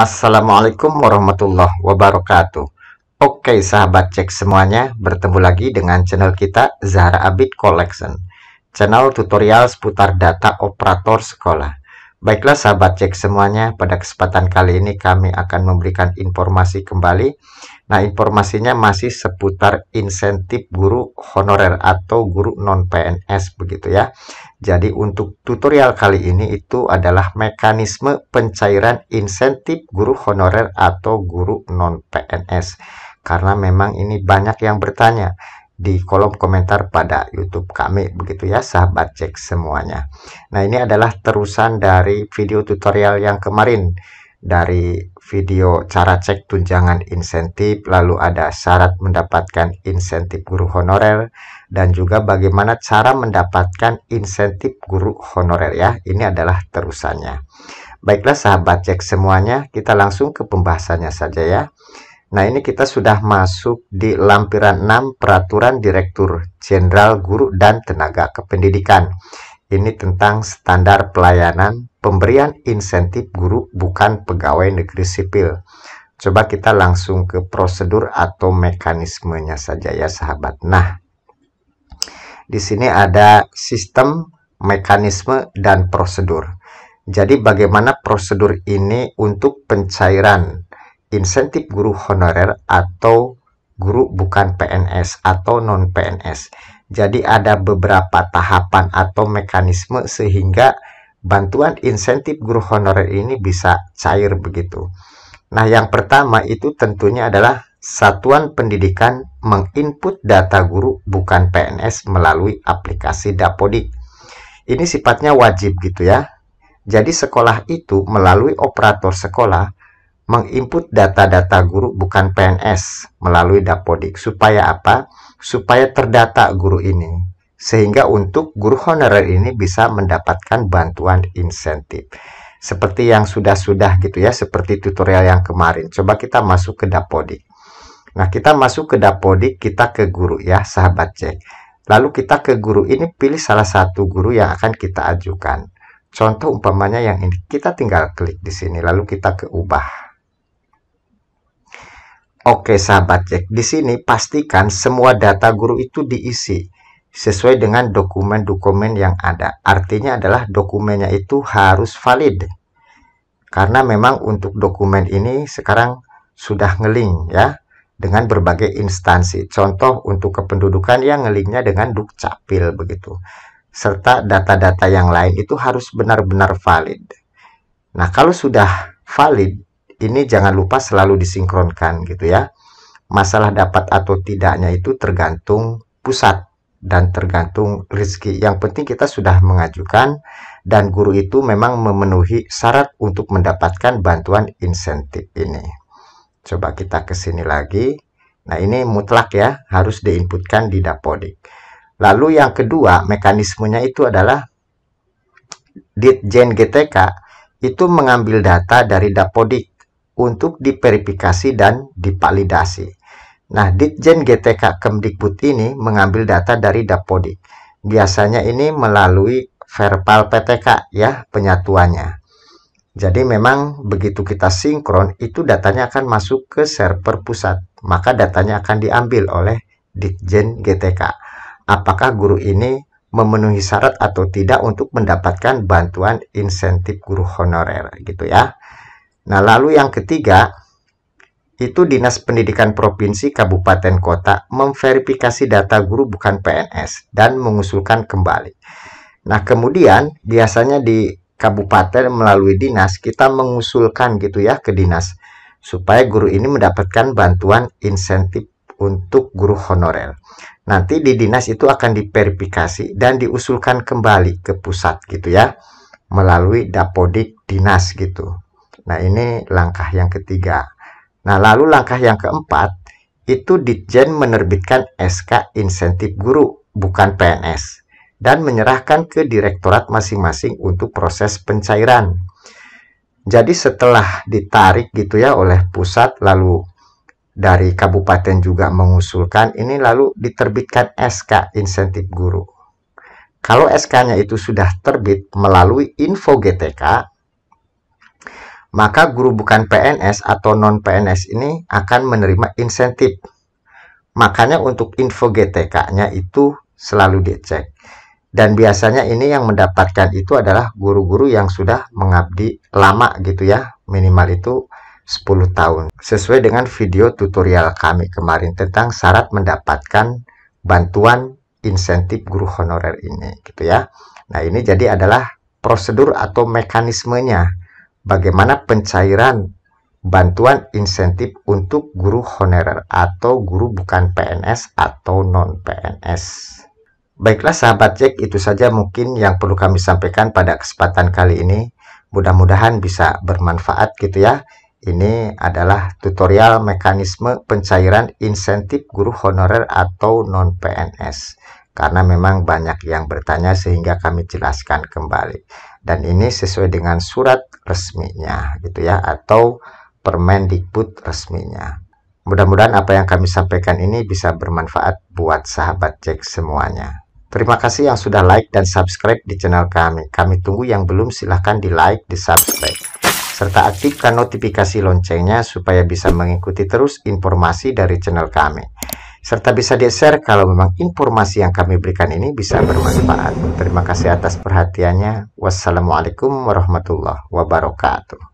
Assalamualaikum warahmatullahi wabarakatuh Oke sahabat cek semuanya bertemu lagi dengan channel kita Zahra Abid Collection channel tutorial seputar data operator sekolah Baiklah sahabat cek semuanya pada kesempatan kali ini kami akan memberikan informasi kembali Nah, informasinya masih seputar insentif guru honorer atau guru non-PNS begitu ya. Jadi untuk tutorial kali ini itu adalah mekanisme pencairan insentif guru honorer atau guru non-PNS. Karena memang ini banyak yang bertanya di kolom komentar pada YouTube kami begitu ya sahabat cek semuanya. Nah, ini adalah terusan dari video tutorial yang kemarin dari video cara cek tunjangan insentif, lalu ada syarat mendapatkan insentif guru honorer, dan juga bagaimana cara mendapatkan insentif guru honorer ya. Ini adalah terusannya. Baiklah sahabat cek semuanya, kita langsung ke pembahasannya saja ya. Nah ini kita sudah masuk di lampiran 6 Peraturan Direktur Jenderal Guru dan Tenaga Kependidikan. Ini tentang standar pelayanan pemberian insentif guru bukan pegawai negeri sipil. Coba kita langsung ke prosedur atau mekanismenya saja ya sahabat. Nah, di sini ada sistem, mekanisme, dan prosedur. Jadi bagaimana prosedur ini untuk pencairan insentif guru honorer atau guru bukan PNS atau non PNS. Jadi ada beberapa tahapan atau mekanisme sehingga bantuan insentif guru honorer ini bisa cair begitu. Nah, yang pertama itu tentunya adalah satuan pendidikan menginput data guru bukan PNS melalui aplikasi Dapodik. Ini sifatnya wajib gitu ya. Jadi sekolah itu melalui operator sekolah menginput data-data guru bukan PNS melalui Dapodik supaya apa? Supaya terdata guru ini sehingga untuk guru honorer ini bisa mendapatkan bantuan insentif seperti yang sudah-sudah gitu ya seperti tutorial yang kemarin coba kita masuk ke dapodik nah kita masuk ke dapodik kita ke guru ya sahabat cek lalu kita ke guru ini pilih salah satu guru yang akan kita ajukan contoh umpamanya yang ini kita tinggal klik di sini lalu kita ke ubah Oke sahabat cek, di sini pastikan semua data guru itu diisi sesuai dengan dokumen-dokumen yang ada. Artinya adalah dokumennya itu harus valid. Karena memang untuk dokumen ini sekarang sudah ngeling ya dengan berbagai instansi. Contoh untuk kependudukan yang ngelingnya dengan Dukcapil begitu. Serta data-data yang lain itu harus benar-benar valid. Nah, kalau sudah valid, ini jangan lupa selalu disinkronkan gitu ya. Masalah dapat atau tidaknya itu tergantung pusat dan tergantung rezeki. Yang penting kita sudah mengajukan dan guru itu memang memenuhi syarat untuk mendapatkan bantuan insentif ini. Coba kita ke sini lagi. Nah, ini mutlak ya, harus diinputkan di Dapodik. Lalu yang kedua, mekanismenya itu adalah Ditjen GTK itu mengambil data dari Dapodik untuk diverifikasi dan dipalidasi. Nah, Ditjen GTK Kemdikbud ini mengambil data dari Dapodik. Biasanya ini melalui verbal PTK ya penyatuannya. Jadi memang begitu kita sinkron itu datanya akan masuk ke server pusat. Maka datanya akan diambil oleh Ditjen GTK. Apakah guru ini memenuhi syarat atau tidak untuk mendapatkan bantuan insentif guru honorer gitu ya. Nah, lalu yang ketiga, itu Dinas Pendidikan Provinsi Kabupaten Kota memverifikasi data guru bukan PNS dan mengusulkan kembali. Nah, kemudian biasanya di kabupaten melalui dinas kita mengusulkan gitu ya ke dinas supaya guru ini mendapatkan bantuan insentif untuk guru honorer. Nanti di dinas itu akan diverifikasi dan diusulkan kembali ke pusat gitu ya melalui dapodik dinas gitu. Nah, ini langkah yang ketiga. Nah, lalu langkah yang keempat itu Ditjen menerbitkan SK insentif guru bukan PNS dan menyerahkan ke direktorat masing-masing untuk proses pencairan. Jadi setelah ditarik gitu ya oleh pusat lalu dari kabupaten juga mengusulkan ini lalu diterbitkan SK insentif guru. Kalau SK-nya itu sudah terbit melalui info GTK, maka guru bukan PNS atau non-PNS ini akan menerima insentif. Makanya untuk info GTK-nya itu selalu dicek. Dan biasanya ini yang mendapatkan itu adalah guru-guru yang sudah mengabdi lama gitu ya, minimal itu 10 tahun. Sesuai dengan video tutorial kami kemarin tentang syarat mendapatkan bantuan insentif guru honorer ini gitu ya. Nah, ini jadi adalah prosedur atau mekanismenya bagaimana pencairan bantuan insentif untuk guru honorer atau guru bukan PNS atau non-PNS. Baiklah sahabat Jack, itu saja mungkin yang perlu kami sampaikan pada kesempatan kali ini. Mudah-mudahan bisa bermanfaat gitu ya. Ini adalah tutorial mekanisme pencairan insentif guru honorer atau non-PNS karena memang banyak yang bertanya sehingga kami jelaskan kembali dan ini sesuai dengan surat resminya gitu ya atau Permendikbud resminya. Mudah-mudahan apa yang kami sampaikan ini bisa bermanfaat buat sahabat cek semuanya. Terima kasih yang sudah like dan subscribe di channel kami. Kami tunggu yang belum silahkan di like, di subscribe. Serta aktifkan notifikasi loncengnya supaya bisa mengikuti terus informasi dari channel kami serta bisa di-share kalau memang informasi yang kami berikan ini bisa bermanfaat. Terima kasih atas perhatiannya. Wassalamualaikum warahmatullahi wabarakatuh.